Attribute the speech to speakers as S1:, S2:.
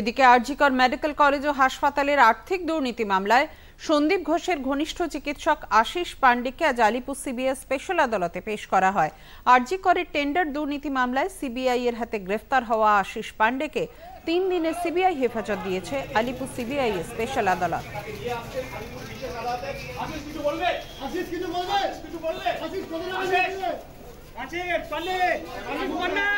S1: এদিকে RG Kar medical college ও হাসপাতালের আর্থিক দুর্নীতি মামলায় সন্দীপ ঘোষের ঘনিষ্ঠ চিকিৎসক আশিস পান্ডেকে আজ আলিপুর সিবিআই স্পেশাল আদালতে পেশ করা হয় আরজিকরের টেন্ডার দুর্নীতি মামলায় সিবিআই এর হাতে গ্রেফতার হওয়া আশিস পান্ডেকে তিন দিনের সিবিআই হেফাজত দিয়েছে আলিপুর সিবিআই স্পেশাল আদালত
S2: কিছু বলবে